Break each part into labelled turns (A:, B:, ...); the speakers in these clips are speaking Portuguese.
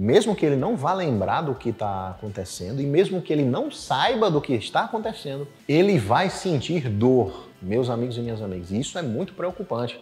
A: mesmo que ele não vá lembrar do que está acontecendo e mesmo que ele não saiba do que está acontecendo, ele vai sentir dor, meus amigos e minhas amigas. isso é muito preocupante.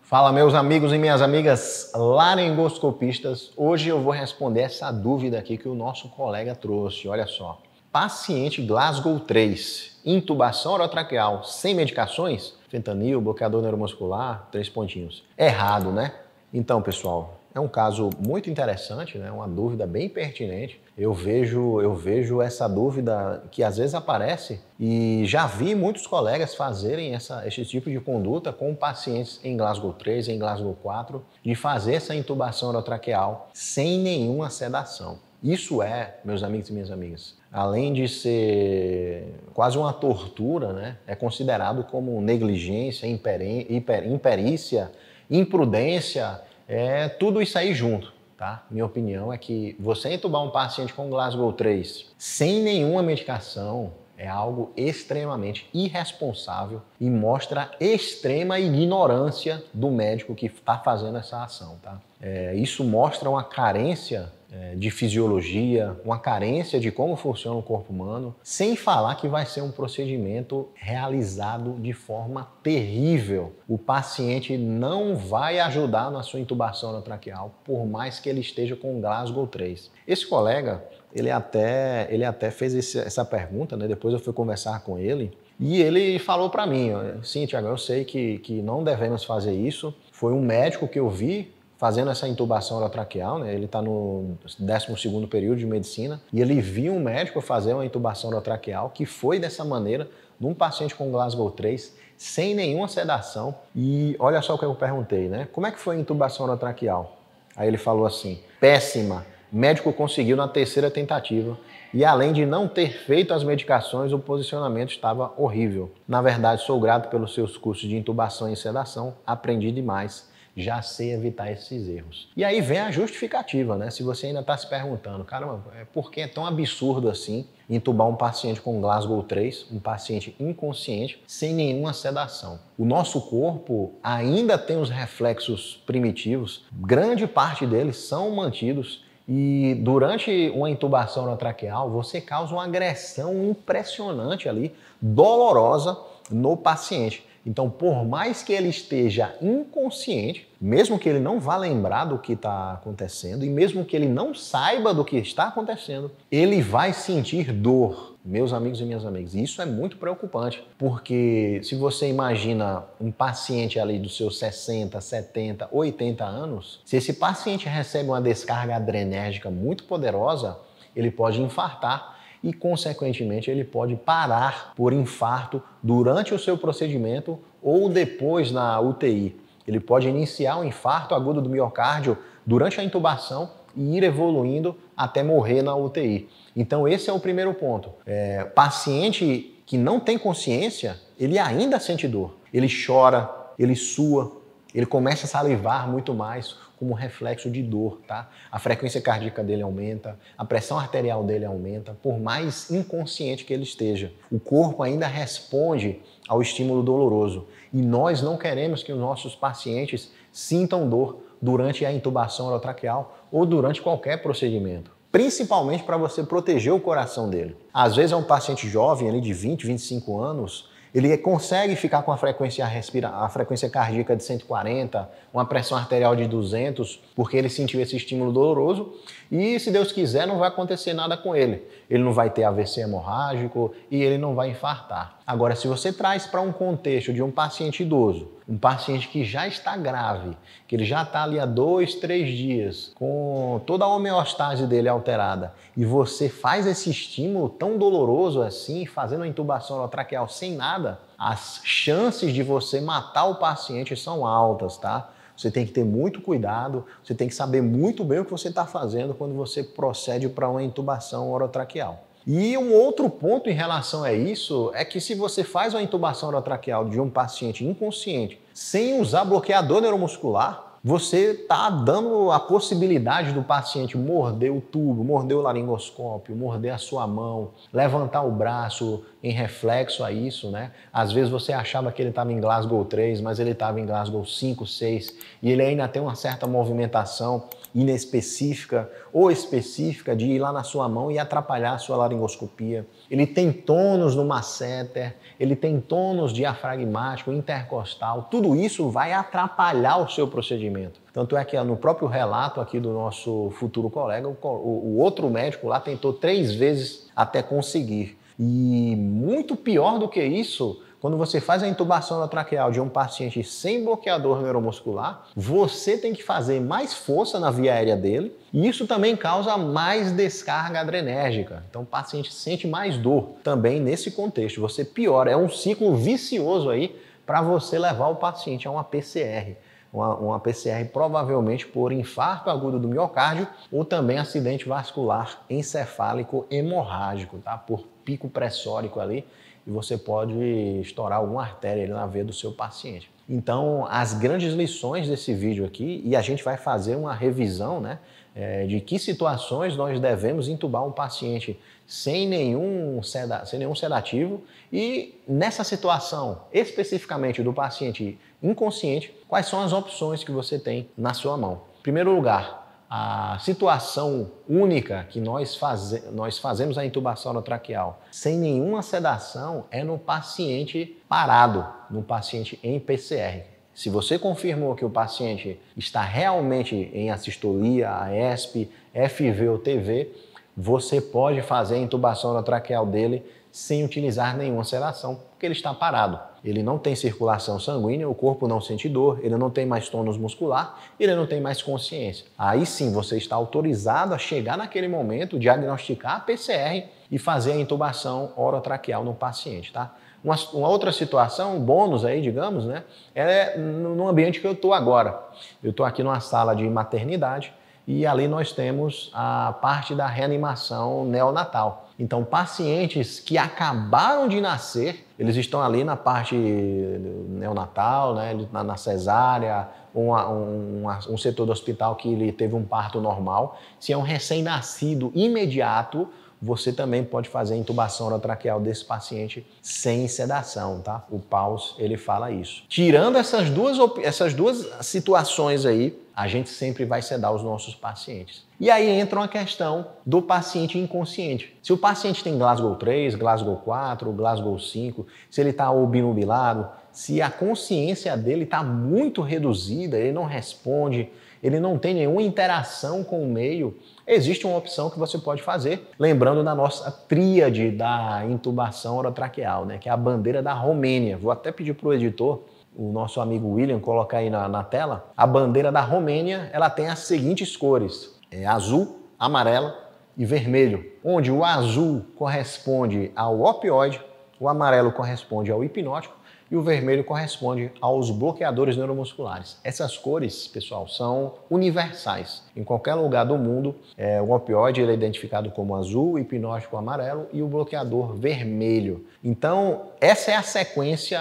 A: Fala, meus amigos e minhas amigas laringoscopistas. Hoje eu vou responder essa dúvida aqui que o nosso colega trouxe. Olha só. Paciente Glasgow 3, intubação orotraqueal sem medicações, fentanil, bloqueador neuromuscular, três pontinhos. Errado, né? Então, pessoal, é um caso muito interessante, né? Uma dúvida bem pertinente. Eu vejo, eu vejo essa dúvida que às vezes aparece e já vi muitos colegas fazerem essa, esse tipo de conduta com pacientes em Glasgow 3, em Glasgow 4, de fazer essa intubação orotraqueal sem nenhuma sedação. Isso é, meus amigos e minhas amigas, além de ser quase uma tortura, né, é considerado como negligência, imperícia, imprudência, é tudo isso aí junto. Tá? Minha opinião é que você entubar um paciente com Glasgow 3 sem nenhuma medicação é algo extremamente irresponsável e mostra extrema ignorância do médico que está fazendo essa ação. Tá? É, isso mostra uma carência é, de fisiologia, uma carência de como funciona o corpo humano, sem falar que vai ser um procedimento realizado de forma terrível. O paciente não vai ajudar na sua intubação traqueal por mais que ele esteja com Glasgow 3. Esse colega, ele até, ele até fez esse, essa pergunta, né? depois eu fui conversar com ele, e ele falou para mim, sim, Tiago, eu sei que, que não devemos fazer isso, foi um médico que eu vi fazendo essa intubação orotraqueal, né? Ele está no 12º período de medicina e ele viu um médico fazer uma intubação orotraqueal que foi dessa maneira num paciente com Glasgow 3 sem nenhuma sedação. E olha só o que eu perguntei, né? Como é que foi a intubação orotraqueal? Aí ele falou assim: "Péssima. Médico conseguiu na terceira tentativa e além de não ter feito as medicações, o posicionamento estava horrível. Na verdade, sou grato pelos seus cursos de intubação e sedação, aprendi demais." já sei evitar esses erros. E aí vem a justificativa, né? Se você ainda está se perguntando, caramba, é, por que é tão absurdo assim entubar um paciente com Glasgow 3, um paciente inconsciente, sem nenhuma sedação? O nosso corpo ainda tem os reflexos primitivos, grande parte deles são mantidos e durante uma intubação traqueal, você causa uma agressão impressionante ali, dolorosa no paciente. Então, por mais que ele esteja inconsciente, mesmo que ele não vá lembrar do que está acontecendo e mesmo que ele não saiba do que está acontecendo, ele vai sentir dor, meus amigos e minhas amigas. isso é muito preocupante, porque se você imagina um paciente ali dos seus 60, 70, 80 anos, se esse paciente recebe uma descarga adrenérgica muito poderosa, ele pode infartar e, consequentemente, ele pode parar por infarto durante o seu procedimento ou depois na UTI. Ele pode iniciar um infarto agudo do miocárdio durante a intubação e ir evoluindo até morrer na UTI. Então, esse é o primeiro ponto. É, paciente que não tem consciência, ele ainda sente dor. Ele chora, ele sua, ele começa a salivar muito mais como reflexo de dor, tá? A frequência cardíaca dele aumenta, a pressão arterial dele aumenta, por mais inconsciente que ele esteja. O corpo ainda responde ao estímulo doloroso e nós não queremos que os nossos pacientes sintam dor durante a intubação orotraqueal ou durante qualquer procedimento principalmente para você proteger o coração dele. Às vezes é um paciente jovem, ali de 20, 25 anos, ele consegue ficar com a frequência, respira, a frequência cardíaca de 140, uma pressão arterial de 200, porque ele sentiu esse estímulo doloroso. E se Deus quiser, não vai acontecer nada com ele. Ele não vai ter AVC hemorrágico e ele não vai infartar. Agora, se você traz para um contexto de um paciente idoso, um paciente que já está grave, que ele já está ali há dois, três dias, com toda a homeostase dele alterada, e você faz esse estímulo tão doloroso assim, fazendo a intubação traqueal sem nada, as chances de você matar o paciente são altas, tá? Você tem que ter muito cuidado, você tem que saber muito bem o que você está fazendo quando você procede para uma intubação orotraqueal. E um outro ponto em relação a isso é que se você faz uma intubação orotraqueal de um paciente inconsciente sem usar bloqueador neuromuscular, você está dando a possibilidade do paciente morder o tubo, morder o laringoscópio, morder a sua mão, levantar o braço em reflexo a isso, né? Às vezes você achava que ele estava em Glasgow 3, mas ele estava em Glasgow 5, 6, e ele ainda tem uma certa movimentação inespecífica ou específica de ir lá na sua mão e atrapalhar a sua laringoscopia. Ele tem tônus no masseter, ele tem tônus diafragmático, intercostal, tudo isso vai atrapalhar o seu procedimento atendimento. Tanto é que é no próprio relato aqui do nosso futuro colega, o outro médico lá tentou três vezes até conseguir. E muito pior do que isso, quando você faz a intubação traqueal de um paciente sem bloqueador neuromuscular, você tem que fazer mais força na via aérea dele e isso também causa mais descarga adrenérgica. Então o paciente sente mais dor também nesse contexto. Você piora, é um ciclo vicioso aí para você levar o paciente a uma PCR uma, uma PCR provavelmente por infarto agudo do miocárdio ou também acidente vascular encefálico hemorrágico, tá? Por pico pressórico ali e você pode estourar alguma artéria ali na veia do seu paciente. Então, as grandes lições desse vídeo aqui, e a gente vai fazer uma revisão, né? É, de que situações nós devemos intubar um paciente sem nenhum, seda, sem nenhum sedativo e nessa situação especificamente do paciente inconsciente quais são as opções que você tem na sua mão. Em primeiro lugar, a situação única que nós, faze nós fazemos a intubação traqueal sem nenhuma sedação é no paciente parado, no paciente em PCR. Se você confirmou que o paciente está realmente em assistolia, AESP, FV ou TV, você pode fazer a intubação traqueal dele sem utilizar nenhuma sedação, porque ele está parado ele não tem circulação sanguínea, o corpo não sente dor, ele não tem mais tônus muscular, ele não tem mais consciência. Aí sim você está autorizado a chegar naquele momento, diagnosticar a PCR e fazer a intubação orotraqueal no paciente, tá? Uma, uma, outra situação, um bônus aí, digamos, né? É no ambiente que eu estou agora. Eu estou aqui numa sala de maternidade e ali nós temos a parte da reanimação neonatal. Então, pacientes que acabaram de nascer, eles estão ali na parte neonatal, né, na, na cesárea, uma, um, um setor do hospital que ele teve um parto normal. Se é um recém-nascido imediato, você também pode fazer intubação orotraqueal desse paciente sem sedação, tá? O Paus, ele fala isso. Tirando essas duas, essas duas situações aí, a gente sempre vai sedar os nossos pacientes. E aí entra uma questão do paciente inconsciente. Se o paciente tem Glasgow 3, Glasgow 4, Glasgow 5, se ele está obnubilado, se a consciência dele está muito reduzida, ele não responde, ele não tem nenhuma interação com o meio, existe uma opção que você pode fazer, lembrando da nossa tríade da intubação orotraqueal, né, que é a bandeira da Romênia. Vou até pedir para o editor o nosso amigo William coloca aí na, na tela, a bandeira da Romênia ela tem as seguintes cores: é azul, amarela e vermelho, onde o azul corresponde ao opioide, o amarelo corresponde ao hipnótico e o vermelho corresponde aos bloqueadores neuromusculares. Essas cores, pessoal, são universais. Em qualquer lugar do mundo, é, o opioide é identificado como azul, o hipnótico amarelo e o bloqueador vermelho. Então, essa é a sequência,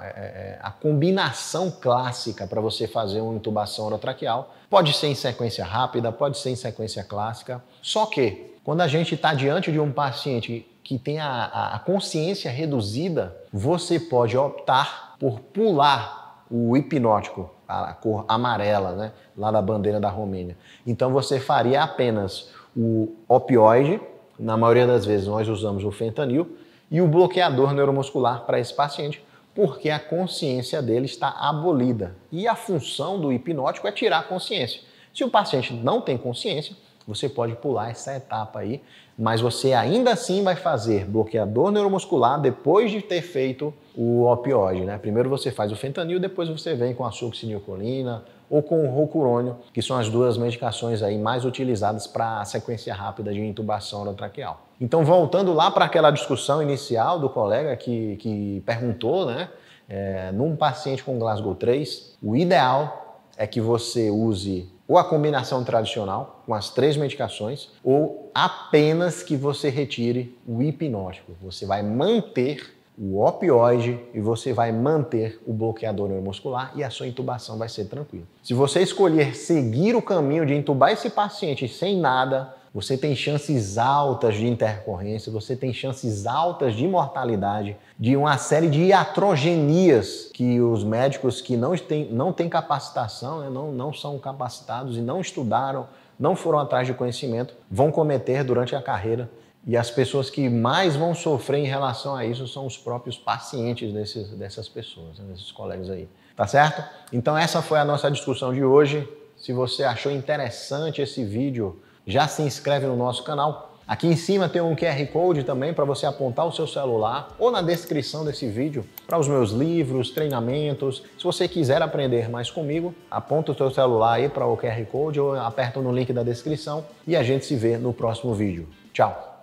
A: é, é a combinação clássica para você fazer uma intubação orotraqueal. Pode ser em sequência rápida, pode ser em sequência clássica, só que quando a gente está diante de um paciente que tem a, a consciência reduzida, você pode optar por pular o hipnótico, a cor amarela, né? lá da bandeira da Romênia. Então você faria apenas o opioide, na maioria das vezes nós usamos o fentanil, e o bloqueador neuromuscular para esse paciente, porque a consciência dele está abolida. E a função do hipnótico é tirar a consciência. Se o paciente não tem consciência, você pode pular essa etapa aí, mas você ainda assim vai fazer bloqueador neuromuscular depois de ter feito o opioide, né? Primeiro você faz o fentanil, depois você vem com a succinilcolina ou com o rocurônio, que são as duas medicações aí mais utilizadas para a sequência rápida de intubação orotraqueal. Então, voltando lá para aquela discussão inicial do colega que, que perguntou, né? É, num paciente com Glasgow 3, o ideal é que você use ou a combinação tradicional, com as três medicações, ou apenas que você retire o hipnótico. Você vai manter o opioide e você vai manter o bloqueador neuromuscular e a sua intubação vai ser tranquila. Se você escolher seguir o caminho de intubar esse paciente sem nada, você tem chances altas de intercorrência, você tem chances altas de mortalidade, de uma série de iatrogenias que os médicos que não têm, não têm capacitação, né, não, não são capacitados e não estudaram, não foram atrás de conhecimento, vão cometer durante a carreira. E as pessoas que mais vão sofrer em relação a isso são os próprios pacientes desses, dessas pessoas, né, desses colegas aí. Tá certo? Então, essa foi a nossa discussão de hoje. Se você achou interessante esse vídeo, já se inscreve no nosso canal. Aqui em cima tem um QR Code também para você apontar o seu celular ou na descrição desse vídeo para os meus livros, treinamentos. Se você quiser aprender mais comigo, aponta o seu celular aí para o QR Code ou aperta no link da descrição e a gente se vê no próximo vídeo. Tchau!